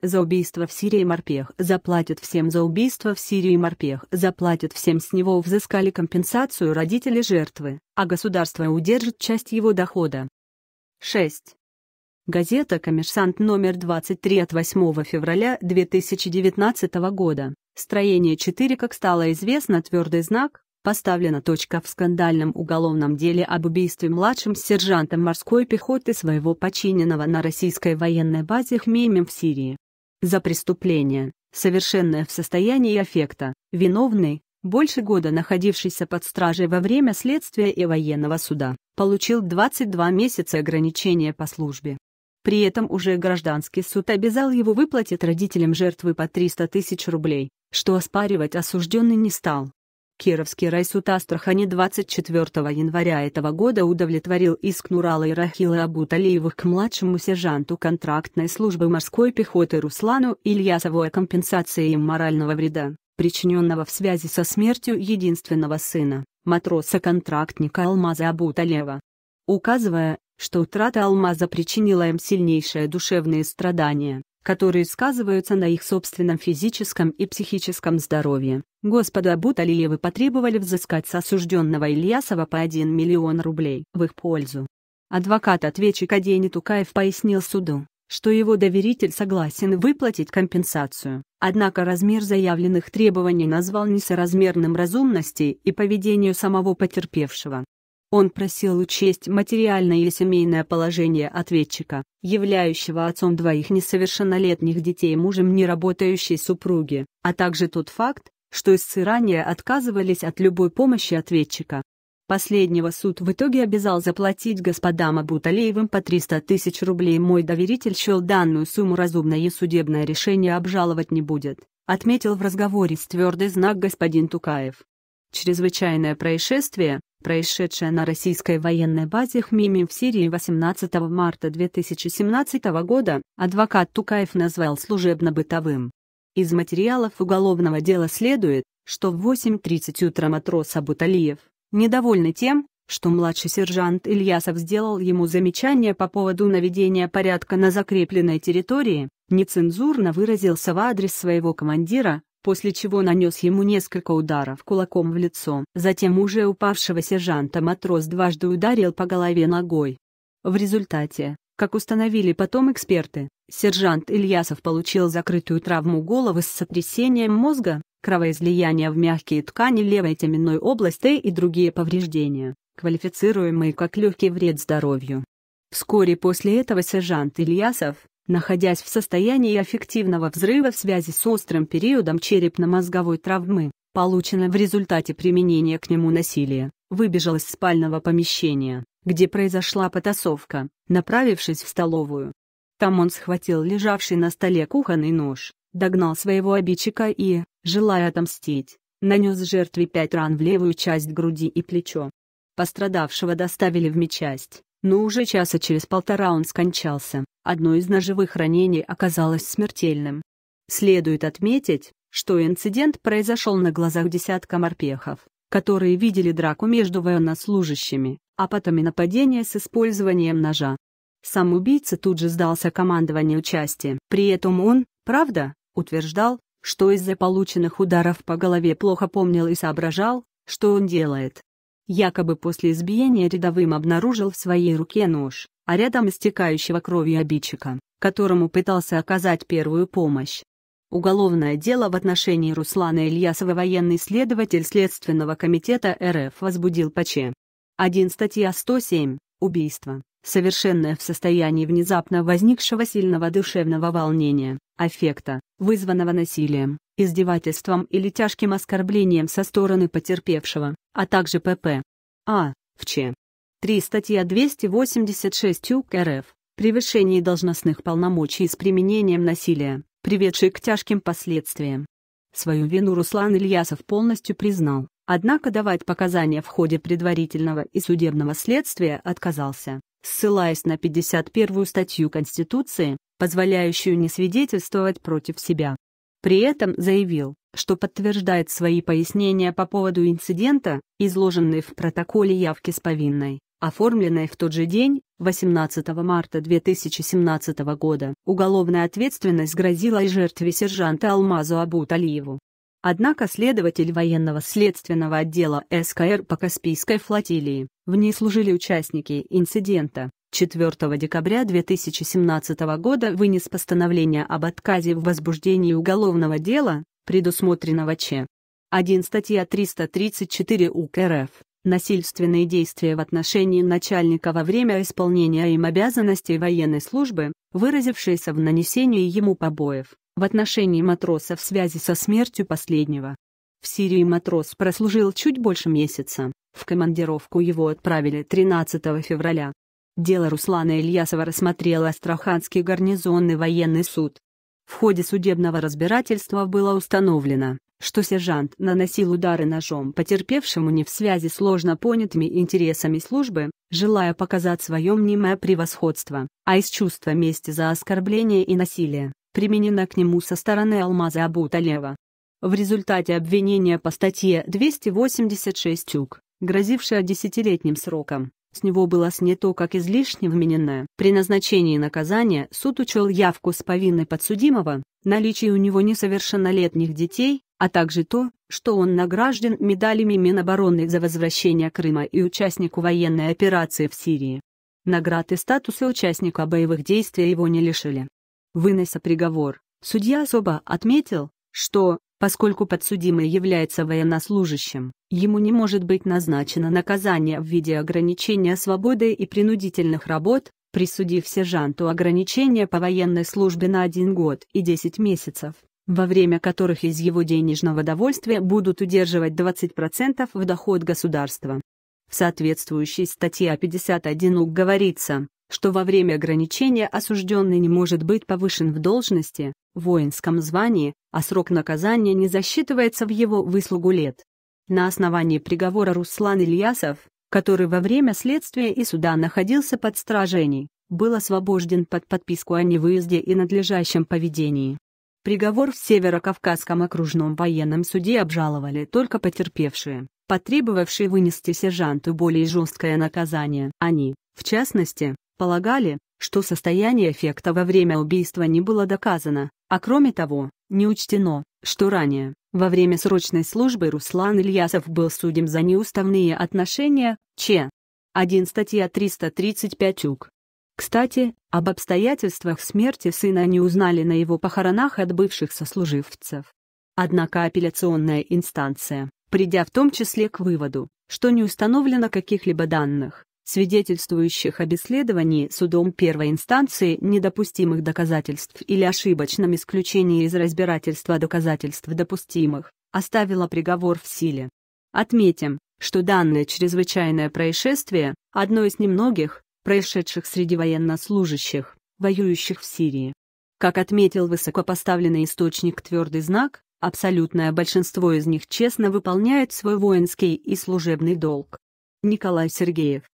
За убийство в Сирии морпех заплатят всем за убийство в Сирии морпех заплатят всем с него взыскали компенсацию родители жертвы, а государство удержит часть его дохода. 6. Газета «Коммерсант» номер 23 от 8 февраля 2019 года. Строение 4, как стало известно, твердый знак, поставлена точка в скандальном уголовном деле об убийстве младшим сержантом морской пехоты своего подчиненного на российской военной базе Хмеймем в Сирии за преступление, совершенное в состоянии аффекта, виновный, больше года находившийся под стражей во время следствия и военного суда, получил 22 месяца ограничения по службе. При этом уже гражданский суд обязал его выплатить родителям жертвы по 300 тысяч рублей, что оспаривать осужденный не стал. Кировский райсуд Астрахани 24 января этого года удовлетворил иск Нурала и Рахила Абуталиевых к младшему сержанту контрактной службы морской пехоты Руслану Ильясову о компенсации им морального вреда, причиненного в связи со смертью единственного сына, матроса-контрактника Алмаза Абуталева. Указывая, что утрата алмаза причинила им сильнейшие душевные страдания, которые сказываются на их собственном физическом и психическом здоровье. Господу Абу потребовали взыскать с осужденного Ильясова по 1 миллион рублей в их пользу. адвокат ответчика Дени Тукаев пояснил суду, что его доверитель согласен выплатить компенсацию, однако размер заявленных требований назвал несоразмерным разумности и поведению самого потерпевшего. Он просил учесть материальное или семейное положение ответчика, являющего отцом двоих несовершеннолетних детей мужем неработающей супруги, а также тот факт, что истцы ранее отказывались от любой помощи ответчика. Последнего суд в итоге обязал заплатить господам Абуталеевым по 300 тысяч рублей. Мой доверитель счел данную сумму разумное и судебное решение обжаловать не будет, отметил в разговоре с твердый знак господин Тукаев. Чрезвычайное происшествие, происшедшая на российской военной базе Хмими в Сирии 18 марта 2017 года, адвокат Тукаев назвал служебно-бытовым. Из материалов уголовного дела следует, что в 8.30 утра матрос Абуталиев, недовольный тем, что младший сержант Ильясов сделал ему замечание по поводу наведения порядка на закрепленной территории, нецензурно выразился в адрес своего командира, после чего нанес ему несколько ударов кулаком в лицо. Затем уже упавшего сержанта матрос дважды ударил по голове ногой. В результате, как установили потом эксперты, сержант Ильясов получил закрытую травму головы с сотрясением мозга, кровоизлияние в мягкие ткани левой теменной области и другие повреждения, квалифицируемые как легкий вред здоровью. Вскоре после этого сержант Ильясов, находясь в состоянии аффективного взрыва в связи с острым периодом черепно-мозговой травмы, полученной в результате применения к нему насилия, выбежал из спального помещения, где произошла потасовка, направившись в столовую. Там он схватил лежавший на столе кухонный нож, догнал своего обидчика и, желая отомстить, нанес жертве пять ран в левую часть груди и плечо. Пострадавшего доставили в медчасть, но уже часа через полтора он скончался. Одно из ножевых ранений оказалось смертельным. Следует отметить, что инцидент произошел на глазах десятка морпехов, которые видели драку между военнослужащими, а потом и нападение с использованием ножа. Сам убийца тут же сдался командованию части. При этом он, правда, утверждал, что из-за полученных ударов по голове плохо помнил и соображал, что он делает. Якобы после избиения рядовым обнаружил в своей руке нож, а рядом истекающего кровью обидчика, которому пытался оказать первую помощь. Уголовное дело в отношении Руслана Ильясова военный следователь Следственного комитета РФ возбудил по Ч. 1 статья 107 «Убийство», совершенное в состоянии внезапно возникшего сильного душевного волнения, аффекта, вызванного насилием, издевательством или тяжким оскорблением со стороны потерпевшего, а также ПП. А. В Ч. 3 статья 286 УК РФ «Превышение должностных полномочий с применением насилия, приведшее к тяжким последствиям». Свою вину Руслан Ильясов полностью признал, однако давать показания в ходе предварительного и судебного следствия отказался, ссылаясь на 51 статью Конституции, позволяющую не свидетельствовать против себя. При этом заявил, что подтверждает свои пояснения по поводу инцидента, изложенные в протоколе явки с повинной, оформленной в тот же день, 18 марта 2017 года. Уголовная ответственность грозила и жертве сержанта Алмазу Абуталиеву. Однако следователь военного следственного отдела СКР по Каспийской флотилии, в ней служили участники инцидента, 4 декабря 2017 года вынес постановление об отказе в возбуждении уголовного дела, предусмотренного Ч. 1 статья 334 УК РФ «Насильственные действия в отношении начальника во время исполнения им обязанностей военной службы, выразившиеся в нанесении ему побоев, в отношении матроса в связи со смертью последнего». В Сирии матрос прослужил чуть больше месяца, в командировку его отправили 13 февраля, Дело Руслана Ильясова рассмотрел Астраханский гарнизонный военный суд. В ходе судебного разбирательства было установлено, что сержант наносил удары ножом потерпевшему не в связи сложно понятыми интересами службы, желая показать свое мнимое превосходство, а из чувства мести за оскорбление и насилие, применено к нему со стороны Алмаза Абуталева. В результате обвинения по статье 286 УК, грозившее десятилетним сроком, с него было снято как излишне вмененное. При назначении наказания суд учел явку с повинной подсудимого, наличие у него несовершеннолетних детей, а также то, что он награжден медалями Минобороны за возвращение Крыма и участнику военной операции в Сирии. Награды и статуса участника боевых действий его не лишили. Вынося приговор, судья особо отметил, что Поскольку подсудимый является военнослужащим, ему не может быть назначено наказание в виде ограничения свободы и принудительных работ, присудив сержанту ограничение по военной службе на 1 год и 10 месяцев, во время которых из его денежного довольствия будут удерживать 20% в доход государства. В соответствующей статье 51 УК говорится, что во время ограничения осужденный не может быть повышен в должности, воинском звании, а срок наказания не засчитывается в его выслугу лет. На основании приговора Руслан Ильясов, который во время следствия и суда находился под стражей, был освобожден под подписку о невыезде и надлежащем поведении. Приговор в Северокавказском окружном военном суде обжаловали только потерпевшие, потребовавшие вынести сержанту более жесткое наказание. Они, в частности, полагали, что состояние эффекта во время убийства не было доказано, а кроме того, не учтено, что ранее, во время срочной службы Руслан Ильясов был судим за неуставные отношения, ч. 1 статья 335 УК. Кстати, об обстоятельствах смерти сына не узнали на его похоронах от бывших сослуживцев. Однако апелляционная инстанция, придя в том числе к выводу, что не установлено каких-либо данных, свидетельствующих об исследовании судом первой инстанции недопустимых доказательств или ошибочном исключении из разбирательства доказательств допустимых, оставила приговор в силе. Отметим, что данное чрезвычайное происшествие – одно из немногих, происшедших среди военнослужащих, воюющих в Сирии. Как отметил высокопоставленный источник «Твердый знак», абсолютное большинство из них честно выполняет свой воинский и служебный долг. Николай Сергеев